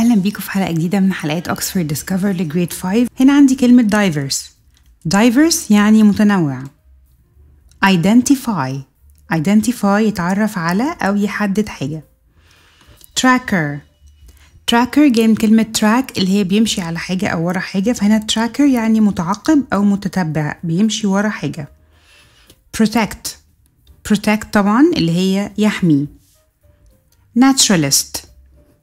اهلا بيكم في حلقه جديده من حلقات اوكسفورد ديسكفر لجريد 5 هنا عندي كلمه دايفرس دايفرس يعني متنوع identify identify يتعرف على او يحدد حاجه tracker tracker جاي من كلمة track اللي هي بيمشي على حاجة أو ورا حاجة فهنا tracker يعني متعقب أو متتبع بيمشي ورا حاجة protect protect طبعا اللي هي يحمي naturalist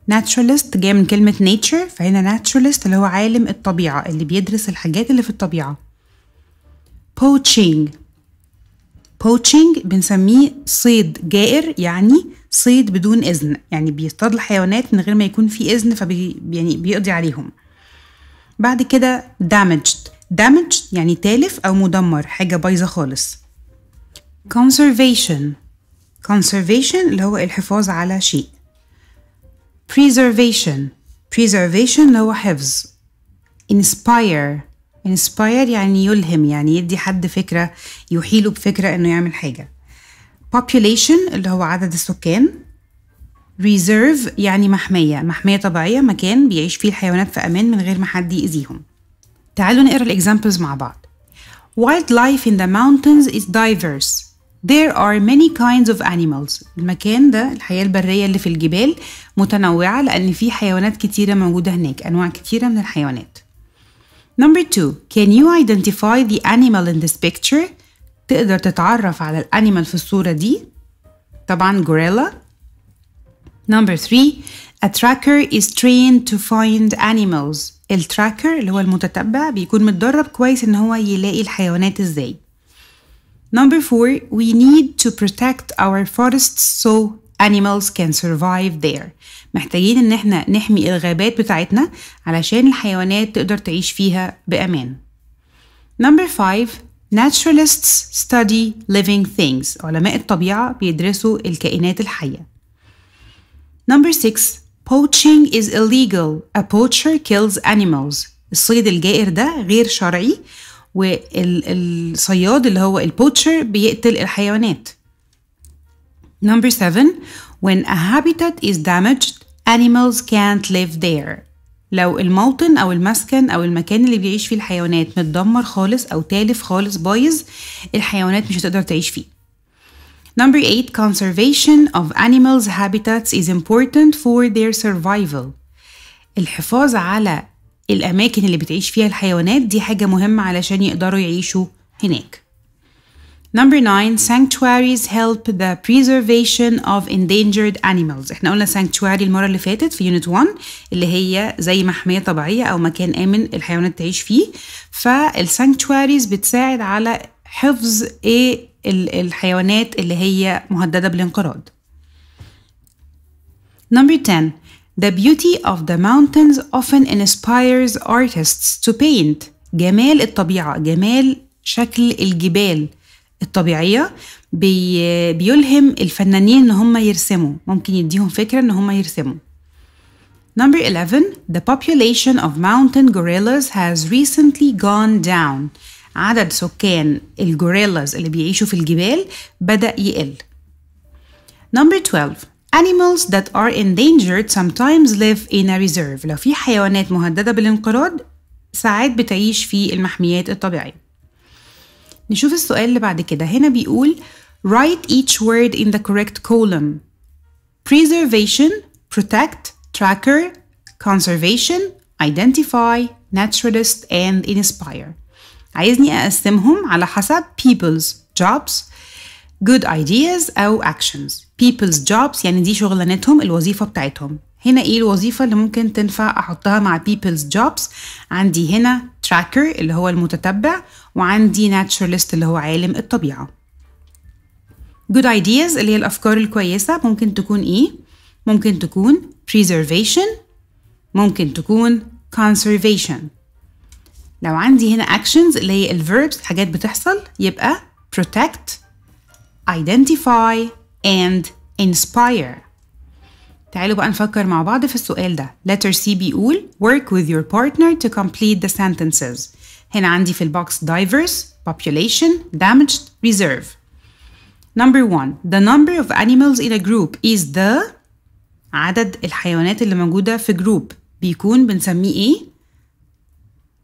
ناتشورالست جاي من كلمة nature فهنا ناتشورالست اللي هو عالم الطبيعة اللي بيدرس الحاجات اللي في الطبيعة poaching poaching بنسميه صيد جائر يعني صيد بدون إذن يعني بيصطاد الحيوانات من غير ما يكون في إذن فبي يعني بيقضي عليهم بعد كده damaged damaged يعني تالف أو مدمر حاجة بايظة خالص conservation conservation اللي هو الحفاظ على شيء preservation preservation اللي هو حفظ inspire inspire يعني يلهم يعني يدي حد فكرة يحيله بفكرة انه يعمل حاجة population اللي هو عدد السكان reserve يعني محمية محمية طبيعية مكان بيعيش فيه الحيوانات في أمان من غير ما حد يأذيهم تعالوا نقرا الإكزامبلز مع بعض Wildlife in the mountains is diverse There are many kinds of animals. المكان ده الحياة البرية اللي في الجبال متنوعة لأن في حيوانات كتيرة موجودة هناك أنواع كتيرة من الحيوانات. Number two, can you identify the animal in this picture? تقدر تتعرف على الأنيمال في الصورة دي طبعا gorilla. Number three, a tracker is trained to find animals. التراكر اللي هو المتتبع بيكون متدرب كويس إن هو يلاقي الحيوانات إزاي. Number four, we need to protect our forests so animals can survive there. محتاجين إن احنا نحمي الغابات بتاعتنا علشان الحيوانات تقدر تعيش فيها بأمان. Number five, naturalists study living things. علماء الطبيعة بيدرسوا الكائنات الحية. Number six, poaching is illegal. A poacher kills animals. الصيد الجائر ده غير شرعي والصياد اللي هو البوتشر بيقتل الحيوانات Number seven, when a habitat is damaged, animals can't live there. لو الموطن أو المسكن أو المكان اللي بيعيش فيه الحيوانات متدمر خالص أو تالف خالص بايظ الحيوانات مش هتقدر تعيش فيه. Number eight, conservation of animals' habitats is important for their survival. الحفاظ على الأماكن اللي بتعيش فيها الحيوانات دي حاجة مهمة علشان يقدروا يعيشوا هناك Number 9 Sanctuaries help the preservation of endangered animals احنا قلنا sanctuary المرة اللي فاتت في يونت 1 اللي هي زي محمية طبيعية أو مكان آمن الحيوانات تعيش فيه فالsanctuaries بتساعد على حفظ ايه الحيوانات اللي هي مهددة بالانقراض Number 10 The beauty of the mountains often inspires artists to paint. جمال الطبيعة، جمال شكل الجبال الطبيعية بي بيلهم الفنانين إن هم يرسموا، ممكن يديهم فكرة إن هم يرسموا. Number 11 The population of mountain gorillas has recently gone down. عدد سكان الجوريلاز اللي بيعيشوا في الجبال بدأ يقل. Number 12 Animals that are endangered sometimes live in a reserve لو في حيوانات مهددة بالانقراض ساعات بتعيش في المحميات الطبيعية نشوف السؤال اللي بعد كده هنا بيقول write each word in the correct column preservation protect tracker conservation identify naturalist and inspire عايزني أقسمهم على حسب peoples jobs good ideas أو actions people's jobs يعني دي شغلانتهم الوظيفة بتاعتهم هنا ايه الوظيفة اللي ممكن تنفع أحطها مع people's jobs عندي هنا tracker اللي هو المتتبع وعندي naturalist اللي هو عالم الطبيعة good ideas اللي هي الأفكار الكويسة ممكن تكون ايه؟ ممكن تكون preservation ممكن تكون conservation لو عندي هنا actions اللي هي الverbs حاجات بتحصل يبقى protect identify and inspire تعالوا بقى نفكر مع بعض في السؤال ده letter C بيقول work with your partner to complete the sentences هنا عندي في البوكس diverse population damaged reserve number one the number of animals in a group is the عدد الحيوانات اللي موجودة في جروب بيكون بنسميه ايه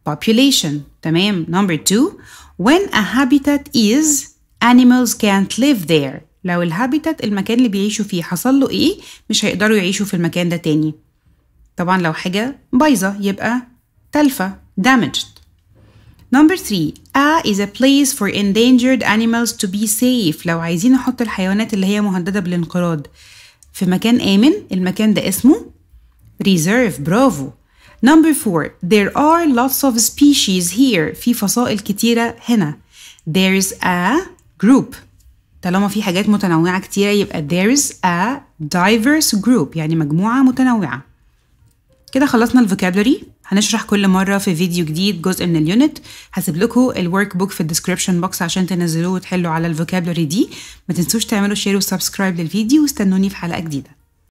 population تمام number two when a habitat is animals can't live there لو الهابيتات المكان اللي بيعيشوا فيه حصل له ايه مش هيقدروا يعيشوا في المكان ده تاني طبعا لو حاجة بايظة يبقى تلفة damaged Number three, A is a place for endangered animals to be safe لو عايزين نحط الحيوانات اللي هي مهددة بالانقراض في مكان آمن المكان ده اسمه reserve برافو Number four, There are lots of species here في فصائل كتيرة هنا There's a group طالما في حاجات متنوعة كتيرة يبقى there's a diverse group يعني مجموعة متنوعة كده خلصنا الفوكابلوري هنشرح كل مرة في فيديو جديد جزء من اليونت هسيب لكم الورك بوك في الديسكريبشن بوكس عشان تنزلوه وتحلوا على الفوكابلوري دي ما تنسوش تعملوا شير وسبسكرايب للفيديو واستنوني في حلقة جديدة